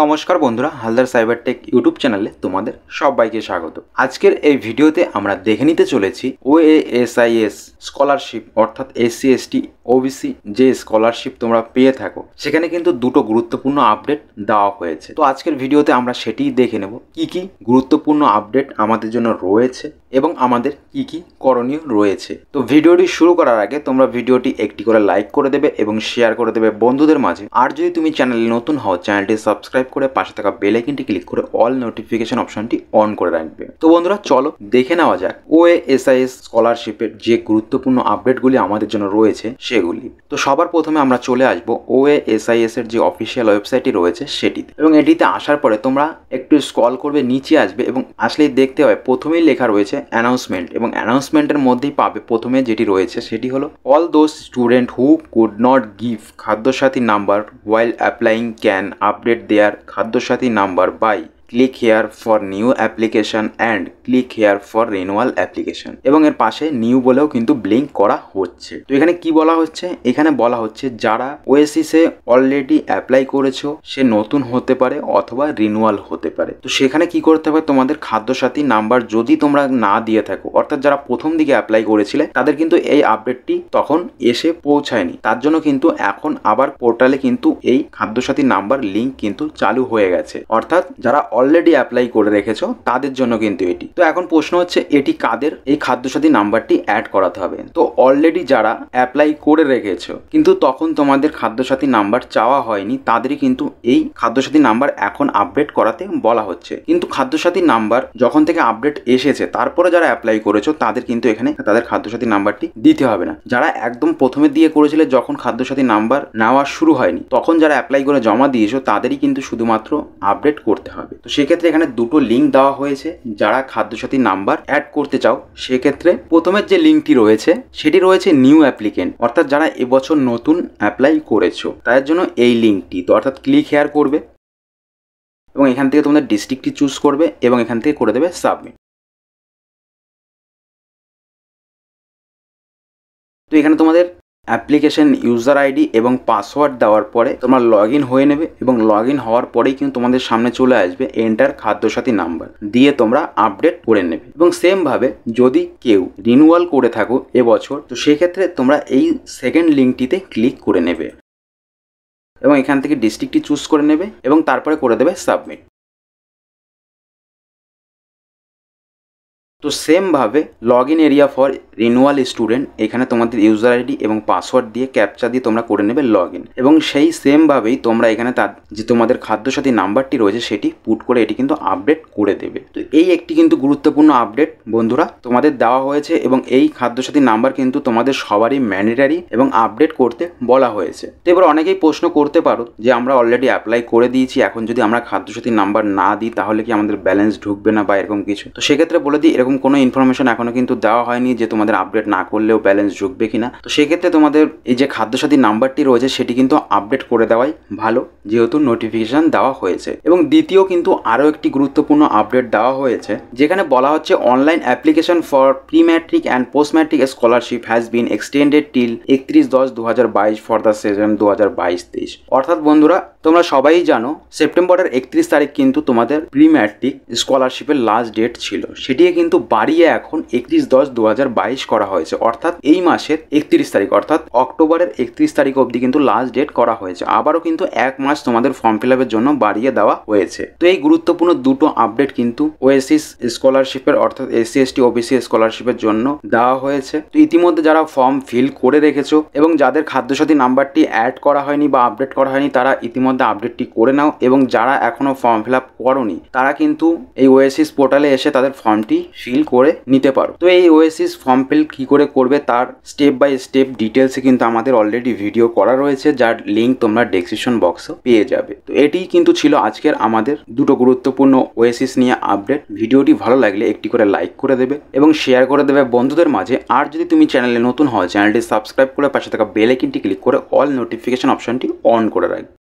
নমস্কার বন্ধুরা Haldar cyber take YouTube চ্যানেলে তোমাদের সবাইকে স্বাগত আজকের এই ভিডিওতে আমরা দেখে নিতে চলেছি O A S I S scholarship অর্থাৎ এসসি এসটি ওবিসি যে স্কলারশিপ তোমরা পেয়ে থাকো সেখানে কিন্তু দুটো গুরুত্বপূর্ণ আপডেট দেওয়া হয়েছে তো আজকের ভিডিওতে আমরা সেটিই দেখে নেব কি কি গুরুত্বপূর্ণ আপডেট আমাদের জন্য রয়েছে এবং আমাদের কি কি করণীয় রয়েছে তো ভিডিওটি শুরু করার আগে তোমরা ভিডিওটি একটি করে লাইক করে দেবে এবং শেয়ার করে দেবে বন্ধুদের মাঝে আর যদি তুমি চ্যানেলে নতুন হও চ্যানেলটি সাবস্ক্রাইব করে পাশে থাকা বেল আইকনটি ক্লিক করে অল নোটিফিকেশন অপশনটি অন করে রাখবে তো বন্ধুরা চলো দেখে নেওয়া যাক ওএএসআইএস স্কলারশিপের যে গুরুত্বপূর্ণ আপডেটগুলি আমাদের জন্য রয়েছে সে সেগুলি তো সবার প্রথমে আমরা চলে আসব ও এস এর যে অফিসিয়াল ওয়েবসাইটটি রয়েছে সেটিতে এবং এটিতে আসার পরে তোমরা একটু স্ক্রল করবে নিচে আসবে এবং আসলেই দেখতে হবে প্রথমেই লেখা রয়েছে অ্যানাউন্সমেন্ট এবং অ্যানাউন্সমেন্টের মধ্যেই পাবে প্রথমে যেটি রয়েছে সেটি হলো all those student who could not give Khadyasathi number while applying can update their Khadyasathi number by click here for new application and click here for renewal application এবং এর পাশে নিউ বলেও কিন্তু ব্লিঙ্ক করা হচ্ছে তো এখানে কি বলা হচ্ছে এখানে বলা হচ্ছে যারা ওয়েসিসে অলরেডি অ্যাপ্লাই করেছো সে নতুন হতে পারে অথবা রিনুয়াল হতে পারে তো সেখানে কি করতে হবে তোমাদের খাদ্যসাথী নাম্বার যদি তোমরা না দিয়ে থাকো অর্থাৎ যারা প্রথম দিকে অ্যাপ্লাই করেছিলে তাদের কিন্তু এই আপডেটটি তখন এসে পৌঁছায়নি তার জন্য কিন্তু এখন আবার পোর্টালে কিন্তু এই খাদ্যসাথী নাম্বার লিঙ্ক কিন্তু চালু হয়ে গেছে অর্থাৎ যারা অলরেডি অ্যাপ্লাই করে রেখেছো তাদের জন্য কিন্তু এটি তো এখন প্রশ্ন হচ্ছে এটি কাদের এই খাদ্যসাথী নাম্বারটি অ্যাড করাতে হবে তো অলরেডি যারা অ্যাপ্লাই করে রেখেছো কিন্তু তখন তোমাদের খাদ্যসাথী নাম্বার চাওয়া হয়নি তাদেরই কিন্তু এই খাদ্যসাথী নাম্বার এখন আপডেট করাতে বলা হচ্ছে কিন্তু খাদ্যসাথী নাম্বার যখন থেকে আপডেট এসেছে তারপরে যারা অ্যাপ্লাই করেছো তাদের কিন্তু এখানে তাদের খাদ্যসাথী নাম্বারটি দিতে হবে না যারা একদম প্রথমে দিয়ে করেছিলে যখন খাদ্যসাথী নাম্বার নেওয়া শুরু হয়নি তখন যারা অ্যাপ্লাই করে জমা দিয়েছো তাদেরই কিন্তু শুধুমাত্র আপডেট করতে হবে তো সেক্ষেত্রে এখানে দুটো লিঙ্ক দেওয়া হয়েছে যারা খাদ্যসাথী নাম্বার অ্যাড করতে চাও সেক্ষেত্রে প্রথমের যে লিঙ্কটি রয়েছে সেটি রয়েছে নিউ অ্যাপ্লিকেন্ট অর্থাৎ যারা এবছর নতুন অ্যাপ্লাই করেছো তাদের জন্য এই লিঙ্কটি তো অর্থাৎ ক্লিক হেয়ার করবে এবং এখান থেকে তোমাদের ডিস্ট্রিক্টটি চুজ করবে এবং এখান থেকে করে দেবে সাবমিট তো এখানে তোমাদের অ্যাপ্লিকেশন ইউজার আইডি এবং পাসওয়ার্ড দেওয়ার পরে তোমরা লগ ইন হয়ে নেবে এবং লগ ইন হওয়ার পরেই কিন্তু তোমাদের সামনে চলে আসবে এন্টার খাদ্যসাথী নাম্বার দিয়ে তোমরা আপডেট করে নেবে এবং সেমভাবে যদি কেউ রিনুয়াল করে থাকো এবছর তো সেক্ষেত্রে তোমরা এই সেকেন্ড লিঙ্কটিতে ক্লিক করে নেবে এবং এখান থেকে ডিস্ট্রিক্টটি চুজ করে নেবে এবং তারপরে করে দেবে সাবমিট তো সেমভাবে log in area for renewal student এখানে তোমাদের ইউজার আইডি এবং পাসওয়ার্ড দিয়ে ক্যাপচা দিয়ে তোমরা করে নেবে লগ ইন এবং সেই সেমভাবেই তোমরা এখানে তার যে তোমাদের খাদ্যসাথী নাম্বারটি রয়েছে সেটি পুট করে এটি কিন্তু আপডেট করে দেবে তো এই একটি কিন্তু গুরুত্বপূর্ণ আপডেট বন্ধুরা তোমাদের দেওয়া হয়েছে এবং এই সাথী নাম্বার কিন্তু তোমাদের সবারই ম্যান্ডেটারি এবং আপডেট করতে বলা হয়েছে তো এবার অনেকেই প্রশ্ন করতে পারো যে আমরা অলরেডি অ্যাপ্লাই করে দিয়েছি এখন যদি আমরা সাথী নাম্বার না দিই তাহলে কি আমাদের ব্যালেন্স ঢুকবে না বা এরকম কিছু তো সেক্ষেত্রে বলে দিই এরকম সেরকম কোনো ইনফরমেশন এখনও কিন্তু দেওয়া হয়নি যে তোমাদের আপডেট না করলেও ব্যালেন্স ঢুকবে কিনা তো সেক্ষেত্রে তোমাদের এই যে খাদ্যসাথী নাম্বারটি রয়েছে সেটি কিন্তু আপডেট করে দেওয়াই ভালো যেহেতু নোটিফিকেশান দেওয়া হয়েছে এবং দ্বিতীয় কিন্তু আরও একটি গুরুত্বপূর্ণ আপডেট দেওয়া হয়েছে যেখানে বলা হচ্ছে online application for pre matric and post matric scholarship has been extended till একত্রিশ দশ দু হাজার বাইশ ফর দ্য সেশন দু হাজার বাইশ তেইশ অর্থাৎ বন্ধুরা তোমরা সবাই জানো সেপ্টেম্বরের একত্রিশ তারিখ কিন্তু তোমাদের প্রি ম্যাট্রিক স্কলারশিপের লাস্ট ডেট ছিল সেটিকে কিন্তু বাড়িয়ে এখন একত্রিশ দশ দু করা হয়েছে অর্থাৎ এই মাসের একত্রিশ তারিখ অর্থাৎ অক্টোবরের একত্রিশ তারিখ অবধি কিন্তু লাস্ট ডেট করা হয়েছে আবারও কিন্তু এক মাস তোমাদের ফর্ম ফিল আপের জন্য বাড়িয়ে দেওয়া হয়েছে তো এই গুরুত্বপূর্ণ দুটো আপডেট কিন্তু ওএসিস স্কলারশিপের অর্থাৎ এসসি এসটি ওবিসি স্কলারশিপের জন্য দেওয়া হয়েছে তো ইতিমধ্যে যারা ফর্ম ফিল করে রেখেছো এবং যাদের খাদ্যসাথী নাম্বারটি অ্যাড করা হয়নি বা আপডেট করা হয়নি তারা ইতিমধ্যে মধ্যে আপডেটটি করে নাও এবং যারা এখনও ফর্ম ফিল আপ করনি তারা কিন্তু এই ওয়েসিস পোর্টালে এসে তাদের ফর্মটি ফিল করে নিতে পারো তো এই ওয়েসিস ফর্ম ফিল কি করে করবে তার স্টেপ বাই স্টেপ ডিটেলসে কিন্তু আমাদের অলরেডি ভিডিও করা রয়েছে যার লিঙ্ক তোমরা ডেসক্রিপশন বক্সে পেয়ে যাবে তো এটি কিন্তু ছিল আজকের আমাদের দুটো গুরুত্বপূর্ণ ওয়েসিস নিয়ে আপডেট ভিডিওটি ভালো লাগলে একটি করে লাইক করে দেবে এবং শেয়ার করে দেবে বন্ধুদের মাঝে আর যদি তুমি চ্যানেলে নতুন হও চ্যানেলটি সাবস্ক্রাইব করে পাশে থাকা বেল ক্লিক করে অল নোটিফিকেশন অপশনটি অন করে রাখবে